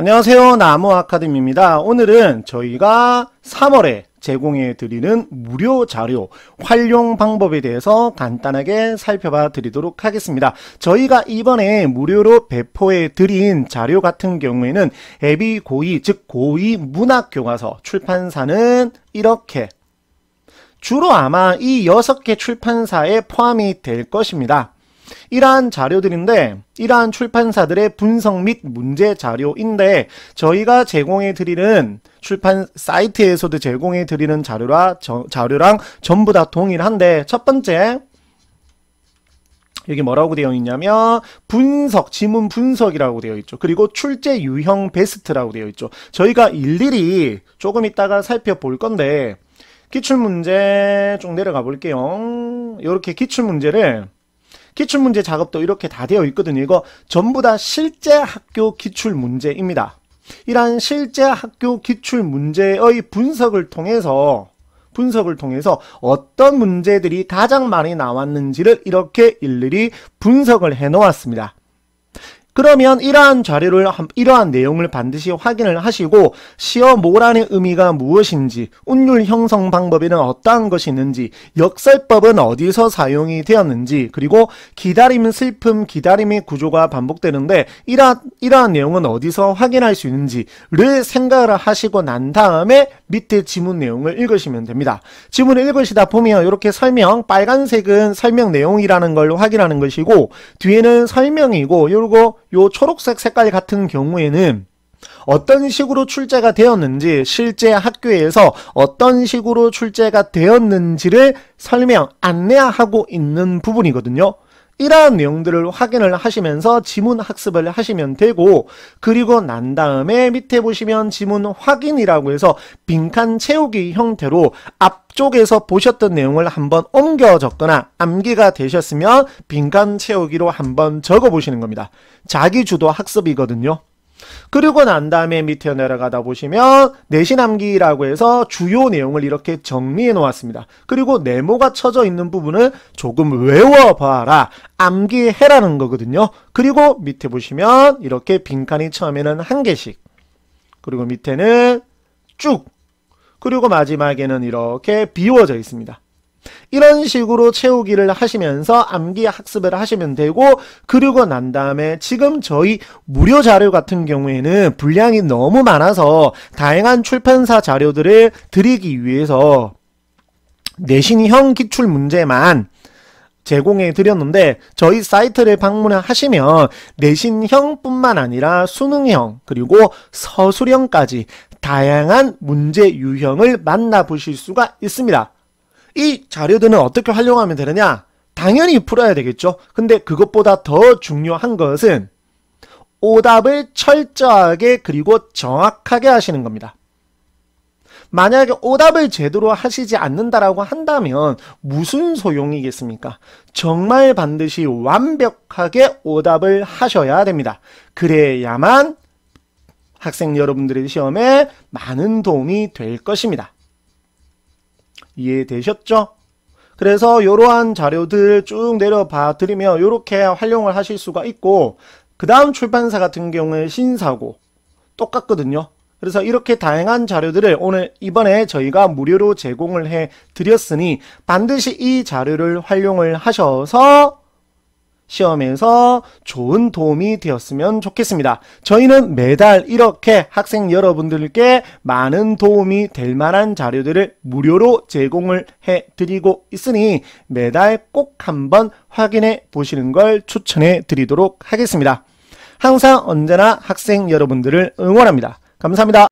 안녕하세요 나무 아카데미입니다 오늘은 저희가 3월에 제공해 드리는 무료 자료 활용 방법에 대해서 간단하게 살펴봐 드리도록 하겠습니다. 저희가 이번에 무료로 배포해 드린 자료 같은 경우에는 애비 고의 즉 고의 문학 교과서 출판사는 이렇게 주로 아마 이 6개 출판사에 포함이 될 것입니다. 이러한 자료들인데 이러한 출판사들의 분석 및 문제 자료인데 저희가 제공해 드리는 출판 사이트에서도 제공해 드리는 자료라 저, 자료랑 전부 다 동일한데 첫 번째 여기 뭐라고 되어 있냐면 분석, 지문 분석이라고 되어 있죠. 그리고 출제 유형 베스트라고 되어 있죠. 저희가 일일이 조금 있다가 살펴볼 건데 기출문제 좀 내려가 볼게요. 이렇게 기출문제를 기출 문제 작업도 이렇게 다 되어 있거든요. 이거 전부 다 실제 학교 기출 문제입니다. 이러한 실제 학교 기출 문제의 분석을 통해서 분석을 통해서 어떤 문제들이 가장 많이 나왔는지를 이렇게 일일이 분석을 해 놓았습니다. 그러면 이러한 자료를 이러한 내용을 반드시 확인을 하시고 시험 모라는 의미가 무엇인지 운율 형성 방법에는 어떠한 것이 있는지 역설법은 어디서 사용이 되었는지 그리고 기다림 슬픔 기다림의 구조가 반복되는데 이러한, 이러한 내용은 어디서 확인할 수 있는지를 생각을 하시고 난 다음에 밑에 지문 내용을 읽으시면 됩니다. 지문을 읽으시다 보면 이렇게 설명 빨간색은 설명 내용이라는 걸 확인하는 것이고 뒤에는 설명이고 요거 요 초록색 색깔 같은 경우에는 어떤 식으로 출제가 되었는지 실제 학교에서 어떤 식으로 출제가 되었는지를 설명, 안내하고 있는 부분이거든요. 이러한 내용들을 확인을 하시면서 지문 학습을 하시면 되고 그리고 난 다음에 밑에 보시면 지문 확인이라고 해서 빈칸 채우기 형태로 앞쪽에서 보셨던 내용을 한번 옮겨 적거나 암기가 되셨으면 빈칸 채우기로 한번 적어 보시는 겁니다. 자기주도 학습이거든요. 그리고 난 다음에 밑에 내려가다 보시면 내신암기라고 해서 주요 내용을 이렇게 정리해 놓았습니다. 그리고 네모가 쳐져 있는 부분을 조금 외워봐라. 암기해라는 거거든요. 그리고 밑에 보시면 이렇게 빈칸이 처음에는 한 개씩 그리고 밑에는 쭉 그리고 마지막에는 이렇게 비워져 있습니다. 이런 식으로 채우기를 하시면서 암기 학습을 하시면 되고 그리고 난 다음에 지금 저희 무료 자료 같은 경우에는 분량이 너무 많아서 다양한 출판사 자료들을 드리기 위해서 내신형 기출 문제만 제공해 드렸는데 저희 사이트를 방문하시면 내신형뿐만 아니라 수능형 그리고 서술형까지 다양한 문제 유형을 만나보실 수가 있습니다. 이 자료들은 어떻게 활용하면 되느냐? 당연히 풀어야 되겠죠. 근데 그것보다 더 중요한 것은 오답을 철저하게 그리고 정확하게 하시는 겁니다. 만약에 오답을 제대로 하시지 않는다라고 한다면 무슨 소용이겠습니까? 정말 반드시 완벽하게 오답을 하셔야 됩니다. 그래야만 학생 여러분들의 시험에 많은 도움이 될 것입니다. 이해되셨죠? 그래서 이러한 자료들 쭉 내려봐 드리면 이렇게 활용을 하실 수가 있고 그 다음 출판사 같은 경우에 신사고 똑같거든요. 그래서 이렇게 다양한 자료들을 오늘 이번에 저희가 무료로 제공을 해 드렸으니 반드시 이 자료를 활용을 하셔서 시험에서 좋은 도움이 되었으면 좋겠습니다. 저희는 매달 이렇게 학생 여러분들께 많은 도움이 될 만한 자료들을 무료로 제공을 해드리고 있으니 매달 꼭 한번 확인해 보시는 걸 추천해 드리도록 하겠습니다. 항상 언제나 학생 여러분들을 응원합니다. 감사합니다.